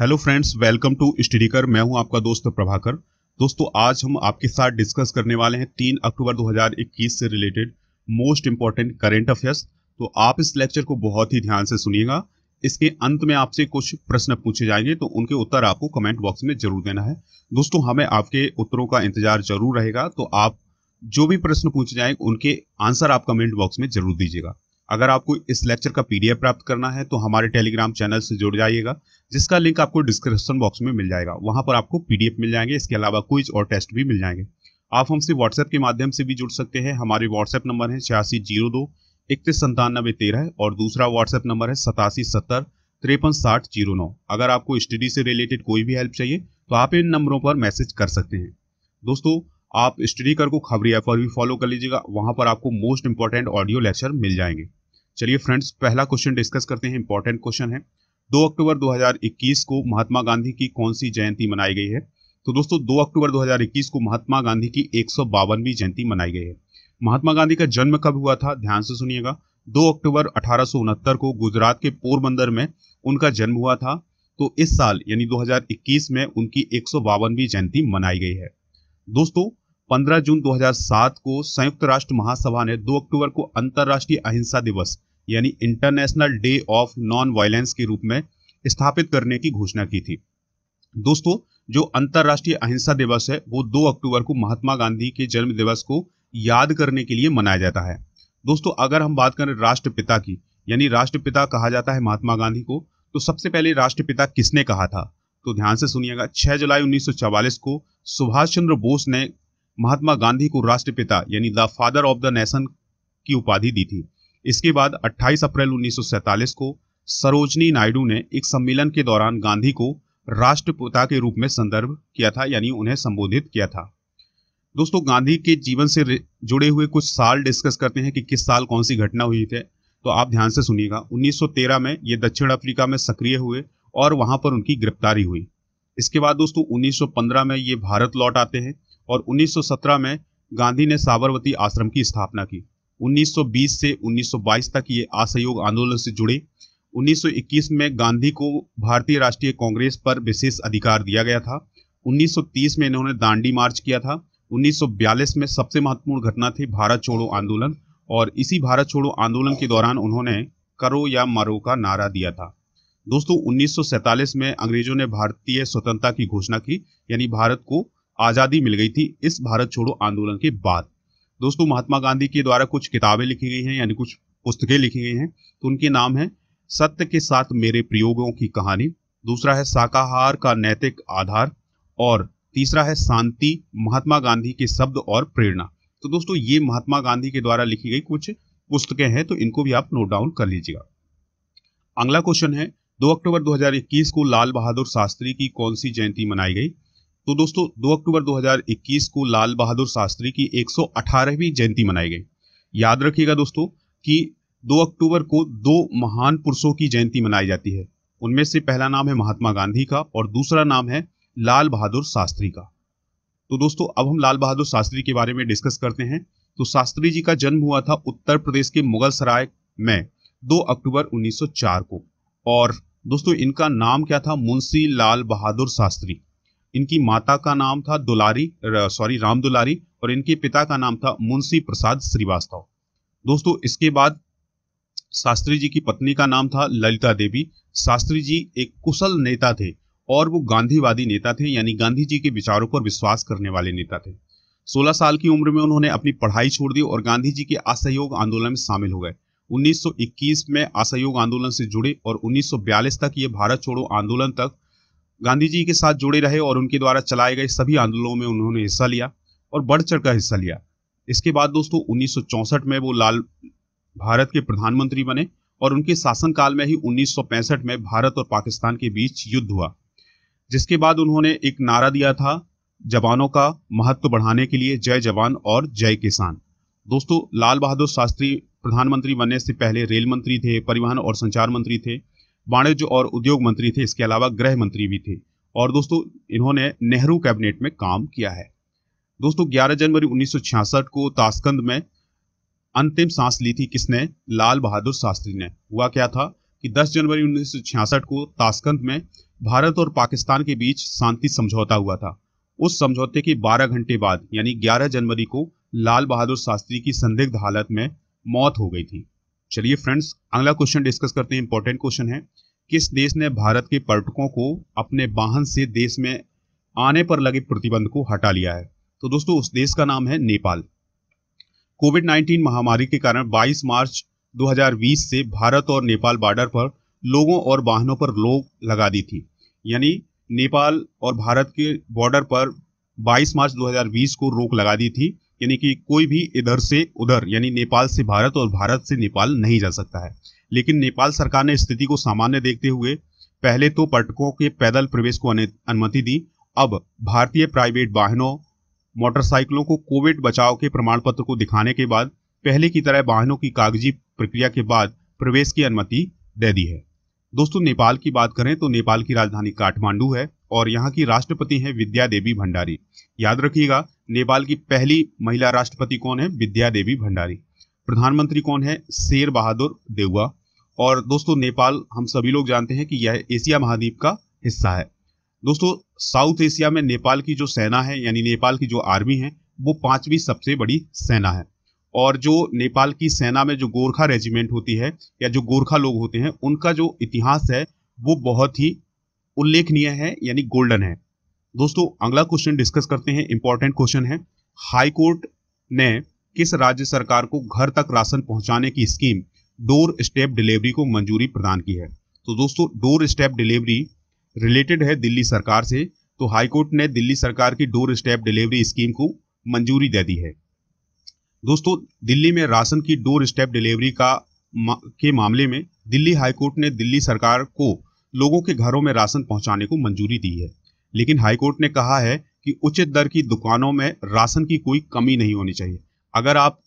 hello friends welcome to स्टडीकर मैं हूं आपका दोस्त प्रभाकर दोस्तों आज हम आपके साथ डिस्कस करने वाले हैं तीन अक्टूबर 2021 से related most important current affairs तो आप इस लेक्चर को बहुत ही ध्यान से सुनिएगा इसके अंत में आपसे कुछ प्रश्न पूछे जाएंगे तो उनके उत्तर आपको कमेंट बॉक्स में जरूर देना है दोस्तों हमें आपके उत्तरों का इंतजार जरूर रहेगा तो आप जो भी प्रश्न पूछे जाएंगे उनके आंसर आप कमेंट बॉक्स में जरूर दीजिएगा अगर आपको इस लेक्चर का पीडीएफ प्राप्त करना है तो हमारे टेलीग्राम चैनल से जुड़ जाइएगा जिसका लिंक आपको डिस्क्रिप्शन बॉक्स में मिल जाएगा वहां पर आपको पीडीएफ मिल जाएंगे इसके अलावा क्विज और टेस्ट भी मिल जाएंगे आप हमसे व्हाट्सएप के माध्यम से भी जुड़ सकते हैं हमारे व्हाट्सएप नंबर है छियासी जीरो दो इकतीस संतानबे तेरह और दूसरा व्हाट्सएप नंबर है सतासी सत्तर तिरपन साठ जीरो नौ अगर आपको स्टडी से रिलेटेड कोई भी हेल्प चाहिए तो आप इन नंबरों पर मैसेज कर सकते हैं दोस्तों आप स्टडी कर को खबरी ऐप पर भी फॉलो कर लीजिएगा वहां पर आपको मोस्ट इंपॉर्टेंट ऑडियो लेक्चर मिल जाएंगे चलिए फ्रेंड्स पहला क्वेश्चन डिस्कस करते हैं इंपॉर्टेंट क्वेश्चन है दो अक्टूबर 2021 को महात्मा गांधी की कौन सी जयंती मनाई गई है तो दोस्तों 2 अक्टूबर 2021 को महात्मा गांधी की एक जयंती मनाई गई है महात्मा गांधी का जन्म कब हुआ था ध्यान से सुनिएगा 2 अक्टूबर अठारह को गुजरात के पोरबंदर में उनका जन्म हुआ था तो इस साल यानी 2021 में उनकी एक जयंती मनाई गई है दोस्तों 15 जून 2007 को संयुक्त राष्ट्र महासभा ने 2 अक्टूबर को अंतर्राष्ट्रीय अहिंसा दिवस यानी international day of non violence के रूप में स्थापित करने की घोषणा की थी दोस्तों जो अंतर्राष्ट्रीय अहिंसा दिवस है वो 2 अक्टूबर को महात्मा गांधी के जन्म दिवस को याद करने के लिए मनाया जाता है दोस्तों अगर हम बात करें राष्ट्रपिता की यानी राष्ट्रपिता कहा जाता है महात्मा गांधी को तो सबसे पहले राष्ट्रपिता किसने कहा था तो ध्यान से सुनिएगा 6 जुलाई 1944 को सुभाष चंद्र बोस ने महात्मा गांधी को राष्ट्रपिता यानी the father of the nation की उपाधि दी थी इसके बाद 28 अप्रैल 1947 को सरोजनी नायडू ने एक सम्मेलन के दौरान गांधी को राष्ट्रपिता के रूप में संदर्भ किया था यानी उन्हें संबोधित किया था दोस्तों गांधी के जीवन से जुड़े हुए कुछ साल डिस्कस करते हैं कि किस साल कौन सी घटना हुई थी तो आप ध्यान से सुनिएगा 1913 में ये दक्षिण अफ्रीका में सक्रिय हुए और वहां पर उनकी गिरफ्तारी हुई इसके बाद दोस्तों 1915 में ये भारत लौट आते हैं और 1917 में गांधी ने साबरमती आश्रम की स्थापना की 1920 से 1922 तक ये असहयोग आंदोलन से जुड़े 1921 में गांधी को भारतीय राष्ट्रीय कांग्रेस पर विशेष अधिकार दिया गया था 1930 में इन्होंने दांडी मार्च किया था 1942 में सबसे महत्वपूर्ण घटना थी भारत छोड़ो आंदोलन और इसी भारत छोड़ो आंदोलन के दौरान उन्होंने करो या मरो का नारा दिया था दोस्तों 1947 में अंग्रेजों ने भारतीय स्वतंत्रता की घोषणा की यानी भारत को आज़ादी मिल गई थी इस भारत छोड़ो आंदोलन के बाद दोस्तों महात्मा गांधी के द्वारा कुछ किताबें लिखी गई हैं यानी कुछ पुस्तकें लिखी गई हैं तो उनके नाम हैं सत्य के साथ मेरे प्रयोगों की कहानी दूसरा है शाकाहार का नैतिक आधार और तीसरा है शांति महात्मा गांधी के शब्द और प्रेरणा तो दोस्तों ये महात्मा गांधी के द्वारा लिखी गई कुछ पुस्तकें हैं तो इनको भी आप नोट डाउन कर लीजिएगा अगला क्वेश्चन है 2 अक्टूबर 2021 को लाल बहादुर शास्त्री की कौन सी जयंती मनाई गई तो दोस्तों 2 अक्टूबर 2021 को लाल बहादुर शास्त्री की 118वीं जयंती मनाई गई याद रखिएगा दोस्तों कि 2 अक्टूबर को दो महान पुरुषों की जयंती मनाई जाती है उनमें से पहला नाम है महात्मा गांधी का और दूसरा नाम है लाल बहादुर शास्त्री का तो दोस्तों अब हम लाल बहादुर शास्त्री के बारे में डिस्कस करते हैं तो शास्त्री जी का जन्म हुआ था उत्तर प्रदेश के मुगल सराय में दो अक्टूबर उन्नीस को और दोस्तों इनका नाम क्या था मुंशी लाल बहादुर शास्त्री इनकी माता का नाम था दुलारी सॉरी राम दुलारी और इनके पिता का नाम था मुंशी प्रसाद श्रीवास्तव दोस्तों इसके बाद शास्त्री जी की पत्नी का नाम था ललिता देवी शास्त्री जी एक कुशल नेता थे और वो गांधीवादी नेता थे यानी गांधी जी के विचारों पर विश्वास करने वाले नेता थे 16 साल की उम्र में उन्होंने अपनी पढ़ाई छोड़ दी और गांधी जी के असहयोग आंदोलन में शामिल हो गए 1921 में असहयोग आंदोलन से जुड़े और 1942 तक ये भारत छोड़ो आंदोलन तक गांधी जी के साथ जुड़े रहे और उनके द्वारा चलाए गए सभी आंदोलनों में उन्होंने हिस्सा लिया और बढ़ चढ़ कर हिस्सा लिया इसके बाद दोस्तों उन्नीस में वो लाल भारत के प्रधानमंत्री बने और उनके शासनकाल में ही उन्नीस में भारत और पाकिस्तान के बीच युद्ध हुआ जिसके बाद उन्होंने एक नारा दिया था जवानों का महत्व बढ़ाने के लिए जय जवान और जय किसान दोस्तों लाल बहादुर शास्त्री प्रधानमंत्री बनने से पहले रेल मंत्री थे परिवहन और संचार मंत्री थे वाणिज्य और उद्योग मंत्री थे इसके अलावा गृह मंत्री भी थे और दोस्तों इन्होंने नेहरू कैबिनेट में काम किया है दोस्तों 11 जनवरी 1966 को ताशकंद में अंतिम सांस ली थी किसने लाल बहादुर शास्त्री ने हुआ क्या था कि 10 जनवरी 1966 को ताशकंद में भारत और पाकिस्तान के बीच शांति समझौता हुआ था उस समझौते के 12 घंटे बाद यानी 11 जनवरी को लाल बहादुर शास्त्री की संदिग्ध हालत में मौत हो गई थी चलिए फ्रेंड्स अगला क्वेश्चन डिस्कस करते हैं इंपॉर्टेंट क्वेश्चन है किस देश ने भारत के पर्यटकों को अपने वाहन से देश में आने पर लगे प्रतिबंध को हटा लिया है तो दोस्तों उस देश का नाम है नेपाल कोविड 19 महामारी के कारण 22 मार्च 2020 से भारत और नेपाल बॉर्डर पर लोगों और वाहनों पर रोक लगा दी थी यानी नेपाल और भारत के बॉर्डर पर 22 मार्च 2020 को रोक लगा दी थी यानी कि कोई भी इधर से उधर यानी नेपाल से भारत और भारत से नेपाल नहीं जा सकता है लेकिन नेपाल सरकार ने स्थिति को सामान्य देखते हुए पहले तो पर्यटकों के पैदल प्रवेश को अनुमति दी अब भारतीय प्राइवेट वाहनों मोटरसाइकिलों को कोविड बचाव के प्रमाण पत्र को दिखाने के बाद पहले की तरह वाहनों की कागजी प्रक्रिया के बाद प्रवेश की अनुमति दे दी है दोस्तों नेपाल की बात करें तो नेपाल की राजधानी काठमांडू है और यहाँ की राष्ट्रपति हैं विद्या देवी भंडारी याद रखिएगा नेपाल की पहली महिला राष्ट्रपति कौन है विद्या देवी भंडारी प्रधानमंत्री कौन है शेर बहादुर देवुआ और दोस्तों नेपाल हम सभी लोग जानते हैं कि यह एशिया महाद्वीप का हिस्सा है दोस्तों साउथ एशिया में नेपाल की जो सेना है यानी नेपाल की जो आर्मी है वो पांचवी सबसे बड़ी सेना है और जो नेपाल की सेना में जो गोरखा रेजिमेंट होती है या जो गोरखा लोग होते हैं उनका जो इतिहास है वो बहुत ही उल्लेखनीय है यानी गोल्डन है दोस्तों अगला क्वेश्चन डिस्कस करते हैं इंपॉर्टेंट क्वेश्चन है हाई कोर्ट ने किस राज्य सरकार को घर तक राशन पहुंचाने की स्कीम डोर स्टेप डिलीवरी को मंजूरी प्रदान की है तो दोस्तों डोर स्टेप डिलीवरी रिलेटेड है दिल्ली सरकार से तो हाईकोर्ट ने दिल्ली सरकार की डोर स्टेप डिलीवरी स्कीम को मंजूरी दे दी है दोस्तों दिल्ली में राशन की डोर स्टेप डिलीवरी का के मामले में दिल्ली हाईकोर्ट ने दिल्ली सरकार को लोगों के घरों में राशन पहुंचाने को मंजूरी दी है लेकिन हाईकोर्ट ने कहा है कि उचित दर की दुकानों में राशन की कोई कमी नहीं होनी चाहिए अगर आप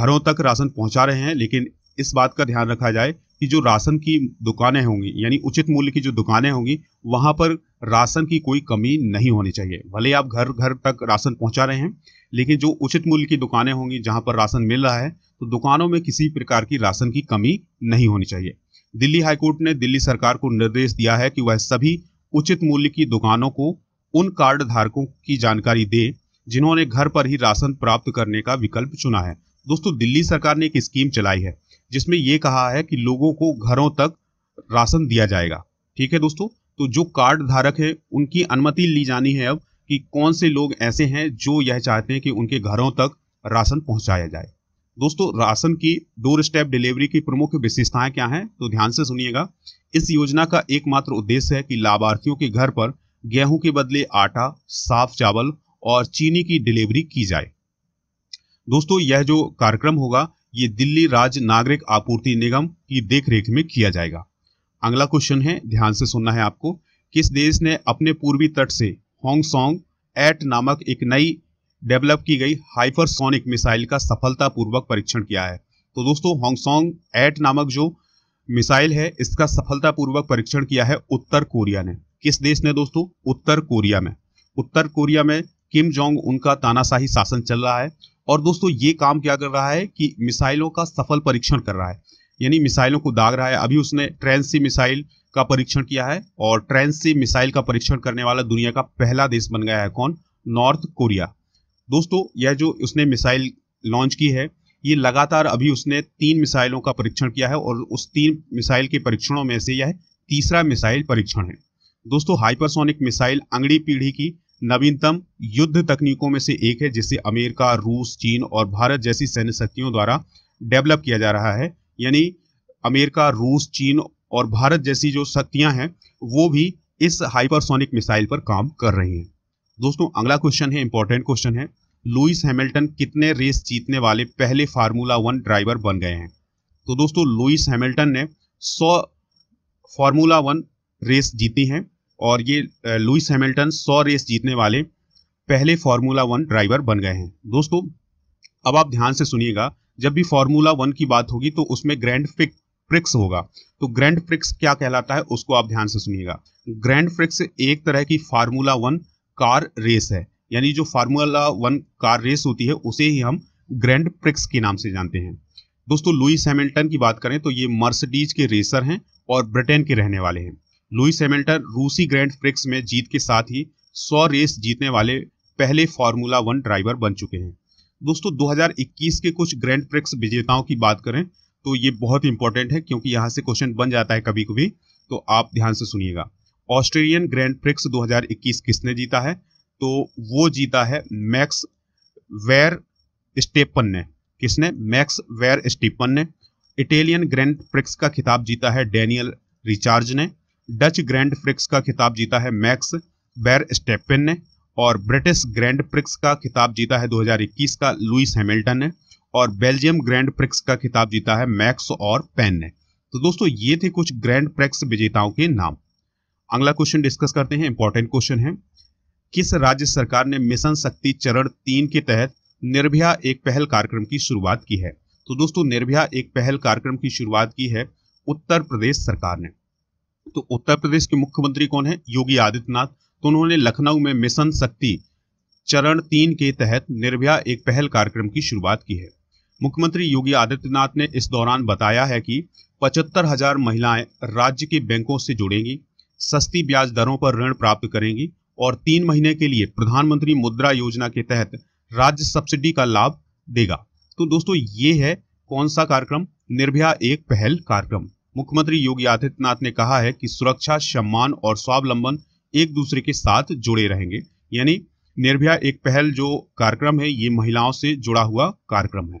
घरों तक राशन पहुंचा रहे हैं लेकिन इस बात का ध्यान रखा जाए कि जो राशन की दुकानें होंगी यानी उचित मूल्य की जो दुकानें होंगी वहां पर राशन की कोई कमी नहीं होनी चाहिए भले आप घर घर तक राशन पहुंचा रहे हैं लेकिन जो उचित मूल्य की दुकानें होंगी जहां पर राशन मिल रहा है तो दुकानों में किसी प्रकार की राशन की कमी नहीं होनी चाहिए दिल्ली हाईकोर्ट ने दिल्ली सरकार को निर्देश दिया है कि वह सभी उचित मूल्य की दुकानों को उन कार्ड धारकों की जानकारी दे जिन्होंने घर पर ही राशन प्राप्त करने का विकल्प चुना है दोस्तों दिल्ली सरकार ने एक स्कीम चलाई है जिसमें यह कहा है कि लोगों को घरों तक राशन दिया जाएगा ठीक है दोस्तों तो जो कार्ड धारक है उनकी अनुमति ली जानी है अब कि कौन से लोग ऐसे हैं जो यह चाहते हैं कि उनके घरों तक राशन पहुंचाया जाए दोस्तों राशन की डोर स्टेप डिलीवरी की प्रमुख विशेषताएं क्या हैं तो ध्यान से सुनिएगा इस योजना का एकमात्र उद्देश्य है कि लाभार्थियों के घर पर गेहूं के बदले आटा साफ चावल और चीनी की डिलीवरी की जाए दोस्तों यह जो कार्यक्रम होगा ये दिल्ली राज्य नागरिक आपूर्ति निगम की देखरेख में किया जाएगा अगला क्वेश्चन है ध्यान से सुनना है आपको किस देश ने अपने पूर्वी तट से होंगसोंग एट नामक एक नई डेवलप की गई हाइपरसोनिक मिसाइल का सफलतापूर्वक परीक्षण किया है तो दोस्तों होंगसोंग एट नामक जो मिसाइल है इसका सफलतापूर्वक परीक्षण किया है उत्तर कोरिया ने किस देश ने दोस्तों उत्तर कोरिया में उत्तर कोरिया में किम जोंग उनका तानाशाही शासन चल रहा है और दोस्तों ये काम क्या कर रहा है कि मिसाइलों का सफल परीक्षण कर रहा है यानी मिसाइलों को दाग रहा है अभी उसने ट्रेंसी मिसाइल का परीक्षण किया है और ट्रेंसी मिसाइल का परीक्षण करने वाला दुनिया का पहला देश बन गया है कौन नॉर्थ कोरिया दोस्तों यह जो उसने मिसाइल लॉन्च की है ये लगातार अभी उसने तीन मिसाइलों का परीक्षण किया है और उस तीन मिसाइल के परीक्षणों में से यह तीसरा मिसाइल परीक्षण है दोस्तों हाइपरसोनिक मिसाइल अंगड़ी पीढ़ी की नवीनतम युद्ध तकनीकों में से एक है जिसे अमेरिका रूस चीन और भारत जैसी सैन्य शक्तियों द्वारा डेवलप किया जा रहा है यानी अमेरिका रूस चीन और भारत जैसी जो शक्तियां हैं वो भी इस हाइपरसोनिक मिसाइल पर काम कर रही हैं दोस्तों अगला क्वेश्चन है इंपॉर्टेंट क्वेश्चन है लुइस हैमिल्टन कितने रेस जीतने वाले पहले फार्मूला वन ड्राइवर बन गए हैं तो दोस्तों लुइस हैमिल्टन ने 100 फार्मूला वन रेस जीती हैं और ये लुइस हैमिल्टन 100 रेस जीतने वाले पहले फार्मूला वन ड्राइवर बन गए हैं दोस्तों अब आप ध्यान से सुनिएगा जब भी फार्मूला वन की बात होगी तो उसमें ग्रैंड फिक प्रिक्स होगा तो ग्रैंड प्रिक्स क्या कहलाता है उसको आप ध्यान से सुनिएगा ग्रैंड प्रिक्स एक तरह की फार्मूला वन कार रेस है यानी जो फार्मूला वन कार रेस होती है उसे ही हम ग्रैंड प्रिक्स के नाम से जानते हैं दोस्तों लुइस हैमिल्टन की बात करें तो ये मर्सडीज के रेसर हैं और ब्रिटेन के रहने वाले हैं लुइस हैमिल्टन रूसी ग्रैंड प्रिक्स में जीत के साथ ही सौ रेस जीतने वाले पहले फार्मूला वन ड्राइवर बन चुके हैं दोस्तों 2021 के कुछ ग्रैंड प्रिक्स विजेताओं की बात करें तो ये बहुत इंपॉर्टेंट है क्योंकि यहाँ से क्वेश्चन बन जाता है कभी कभी तो आप ध्यान से सुनिएगा ऑस्ट्रेलियन ग्रैंड प्रिक्स 2021 किसने जीता है तो वो जीता है मैक्स वेर स्टेपन ने किसने मैक्स वेर स्टीपन ने इटालियन ग्रैंड प्रिक्स का खिताब जीता है डेनियल रिचार्ज ने डच ग्रैंड प्रिक्स का खिताब जीता है मैक्स बैर स्टेपन ने और ब्रिटिश ग्रैंड प्रिक्स का खिताब जीता है 2021 का लुइस हैमिल्टन ने और बेल्जियम ग्रैंड प्रिक्स का खिताब जीता है मैक्स और पेन ने तो दोस्तों ये थे कुछ ग्रैंड प्रिक्स विजेताओं के नाम अगला क्वेश्चन डिस्कस करते हैं इंपॉर्टेंट क्वेश्चन है किस राज्य सरकार ने मिशन शक्ति चरण तीन के तहत निर्भया एक पहल कार्यक्रम की शुरुआत की है तो दोस्तों निर्भया एक पहल कार्यक्रम की शुरुआत की है उत्तर प्रदेश सरकार ने तो उत्तर प्रदेश के मुख्यमंत्री कौन है योगी आदित्यनाथ तो उन्होंने लखनऊ में मिशन शक्ति चरण तीन के तहत निर्भया एक पहल कार्यक्रम की शुरुआत की है मुख्यमंत्री योगी आदित्यनाथ ने इस दौरान बताया है कि पचहत्तर हजार महिलाएं राज्य के बैंकों से जुड़ेंगी सस्ती ब्याज दरों पर ऋण प्राप्त करेंगी और तीन महीने के लिए प्रधानमंत्री मुद्रा योजना के तहत राज्य सब्सिडी का लाभ देगा तो दोस्तों ये है कौन सा कार्यक्रम निर्भया एक पहल कार्यक्रम मुख्यमंत्री योगी आदित्यनाथ ने कहा है कि सुरक्षा सम्मान और स्वावलंबन एक दूसरे के साथ जुड़े रहेंगे यानी निर्भया एक पहल जो कार्यक्रम है ये महिलाओं से जुड़ा हुआ कार्यक्रम है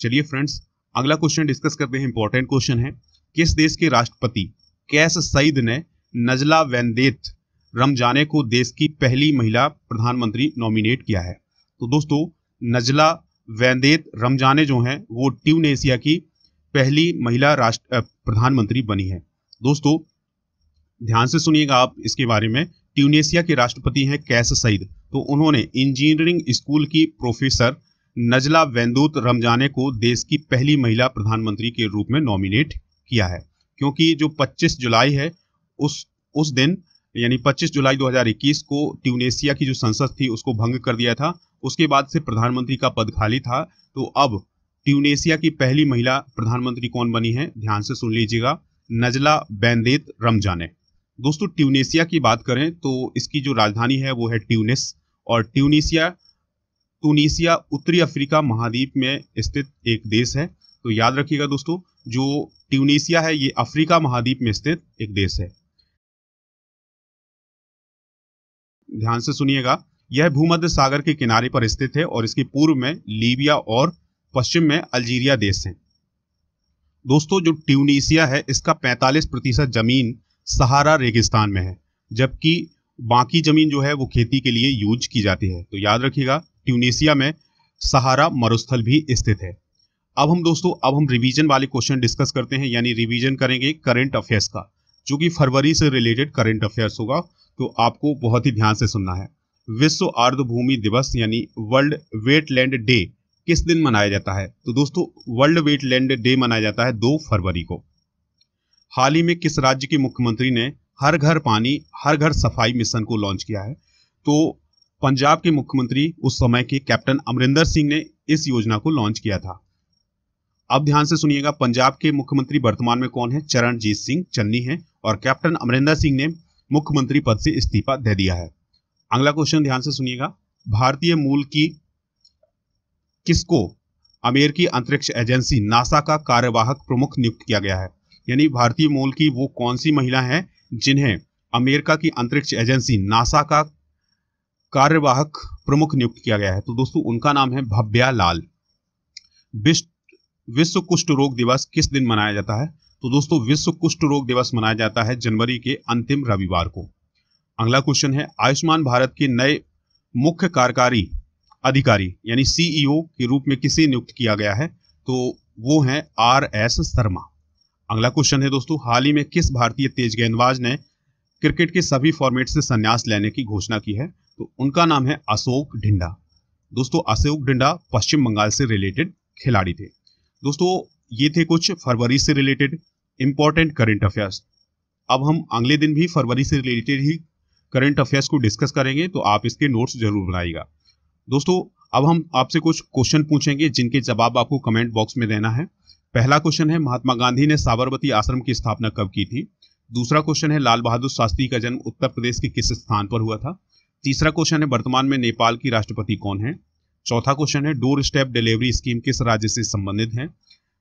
चलिए फ्रेंड्स अगला क्वेश्चन डिस्कस करते हैं इंपॉर्टेंट क्वेश्चन है किस देश के राष्ट्रपति कैस सईद ने नजला वेंदेत रमजाने को देश की पहली महिला प्रधानमंत्री नॉमिनेट किया है तो दोस्तों नजला वेंदेत रमजाने जो हैं वो ट्यूनेशिया की पहली महिला राष्ट्र प्रधानमंत्री बनी है दोस्तों ध्यान से सुनिएगा आप इसके बारे में ट्यूनेशिया के राष्ट्रपति हैं कैस सईद तो उन्होंने इंजीनियरिंग स्कूल की प्रोफेसर नजला वेंदूत रमजाने को देश की पहली महिला प्रधानमंत्री के रूप में नॉमिनेट किया है क्योंकि जो 25 जुलाई है उस उस दिन यानी 25 जुलाई 2021 को ट्यूनेशिया की जो संसद थी उसको भंग कर दिया था उसके बाद से प्रधानमंत्री का पद खाली था तो अब ट्यूनेशिया की पहली महिला प्रधानमंत्री कौन बनी है ध्यान से सुन लीजिएगा नजला बैंदेत रमजाने दोस्तों ट्यूनेशिया की बात करें तो इसकी जो राजधानी है वो है ट्यूनिस और ट्यूनिशिया टूनिसिया उत्तरी अफ्रीका महाद्वीप में स्थित एक देश है तो याद रखिएगा दोस्तों जो ट्यूनिशिया है ये अफ्रीका महाद्वीप में स्थित एक देश है ध्यान से सुनिएगा यह भूमध्य सागर के किनारे पर स्थित है और इसके पूर्व में लीबिया और पश्चिम में अल्जीरिया देश है दोस्तों जो ट्यूनीसिया है इसका 45 प्रतिशत जमीन सहारा रेगिस्तान में है जबकि बाकी जमीन जो है वो खेती के लिए यूज की जाती है तो याद रखिएगा ट्यूनीसिया में सहारा मरुस्थल भी स्थित है अब हम दोस्तों अब हम रिवीजन वाले क्वेश्चन डिस्कस करते हैं यानी रिवीजन करेंगे करंट अफेयर्स का जो कि फरवरी से रिलेटेड करंट अफेयर्स होगा तो आपको बहुत ही ध्यान से सुनना है विश्व भूमि दिवस यानी वर्ल्ड वेटलैंड डे किस दिन मनाया जाता है तो दोस्तों वर्ल्ड वेटलैंड डे मनाया जाता है दो फरवरी को हाल ही में किस राज्य के मुख्यमंत्री ने हर घर पानी हर घर सफाई मिशन को लॉन्च किया है तो पंजाब के मुख्यमंत्री उस समय के कैप्टन अमरिंदर सिंह ने इस योजना को लॉन्च किया था अब ध्यान से सुनिएगा पंजाब के मुख्यमंत्री वर्तमान में कौन है चरणजीत सिंह चन्नी है और कैप्टन अमरिंदर सिंह ने मुख्यमंत्री पद से इस्तीफा दे दिया है अगला क्वेश्चन ध्यान से सुनिएगा भारतीय मूल की किसको अमेरिकी अंतरिक्ष एजेंसी नासा का कार्यवाहक प्रमुख नियुक्त किया गया है यानी भारतीय मूल की वो कौन सी महिला है जिन्हें अमेरिका की अंतरिक्ष एजेंसी नासा का कार्यवाहक प्रमुख नियुक्त किया गया है तो दोस्तों उनका नाम है भव्या लाल विश्व कुष्ठ रोग दिवस किस दिन मनाया जाता है तो दोस्तों विश्व कुष्ठ रोग दिवस मनाया जाता है जनवरी के अंतिम रविवार को अगला क्वेश्चन है आयुष्मान भारत के नए मुख्य कार्यकारी अधिकारी यानी सीईओ e के रूप में किसे नियुक्त किया गया है तो वो है आर एस शर्मा अगला क्वेश्चन है दोस्तों हाल ही में किस भारतीय तेज गेंदबाज ने क्रिकेट के सभी फॉर्मेट से संन्यास लेने की घोषणा की है तो उनका नाम है अशोक ढिंडा दोस्तों अशोक ढिंडा पश्चिम बंगाल से रिलेटेड खिलाड़ी थे दोस्तों ये थे कुछ फरवरी से रिलेटेड इंपॉर्टेंट करेंट अफेयर्स अब हम अगले दिन भी फरवरी से रिलेटेड ही करंट अफेयर्स को डिस्कस करेंगे तो आप इसके नोट्स जरूर बनाएगा दोस्तों अब हम आपसे कुछ क्वेश्चन पूछेंगे जिनके जवाब आपको कमेंट बॉक्स में देना है पहला क्वेश्चन है महात्मा गांधी ने साबरमती आश्रम की स्थापना कब की थी दूसरा क्वेश्चन है लाल बहादुर शास्त्री का जन्म उत्तर प्रदेश के किस स्थान पर हुआ था तीसरा क्वेश्चन है वर्तमान में नेपाल की राष्ट्रपति कौन है चौथा क्वेश्चन है डोर स्टेप डिलीवरी स्कीम किस राज्य से संबंधित है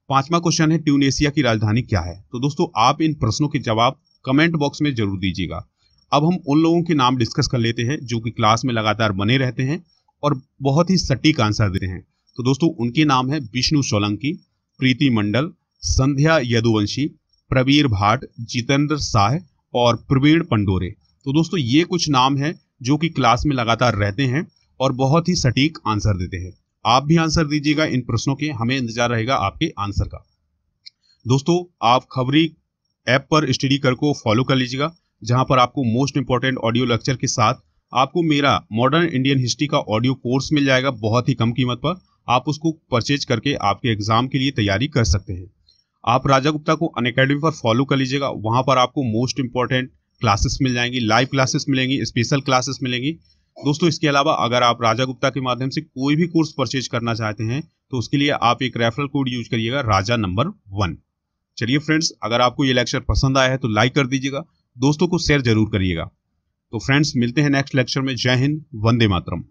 पांचवा क्वेश्चन है ट्यूनेशिया की राजधानी क्या है तो दोस्तों आप इन प्रश्नों के जवाब कमेंट बॉक्स में जरूर दीजिएगा अब हम उन लोगों के नाम डिस्कस कर लेते हैं जो कि क्लास में लगातार बने रहते हैं और बहुत ही सटीक आंसर दे रहे हैं तो दोस्तों उनके नाम है विष्णु सोलंकी प्रीति मंडल संध्या यदुवंशी प्रवीर भाट जितेंद्र शाह और प्रवीण पंडोरे तो दोस्तों ये कुछ नाम हैं जो कि क्लास में लगातार रहते हैं और बहुत ही सटीक आंसर देते हैं आप भी आंसर दीजिएगा इन प्रश्नों के हमें इंतजार रहेगा आपके आंसर का दोस्तों आप खबरी ऐप पर स्टडी कर को फॉलो कर लीजिएगा जहां पर आपको मोस्ट इंपॉर्टेंट ऑडियो लेक्चर के साथ आपको मेरा मॉडर्न इंडियन हिस्ट्री का ऑडियो कोर्स मिल जाएगा बहुत ही कम कीमत पर आप उसको परचेज करके आपके एग्जाम के लिए तैयारी कर सकते हैं आप राजा गुप्ता को अन अकेडमी पर फॉलो कर लीजिएगा वहां पर आपको मोस्ट इंपॉर्टेंट क्लासेस मिल जाएंगी लाइव क्लासेस मिलेंगी स्पेशल क्लासेस मिलेंगी दोस्तों इसके अलावा अगर आप राजा गुप्ता के माध्यम से कोई भी कोर्स परचेज करना चाहते हैं तो उसके लिए आप एक रेफरल कोड यूज करिएगा राजा नंबर वन चलिए फ्रेंड्स अगर आपको ये लेक्चर पसंद आया है तो लाइक कर दीजिएगा दोस्तों को शेयर जरूर करिएगा तो फ्रेंड्स मिलते हैं नेक्स्ट लेक्चर में जय हिंद वंदे मातरम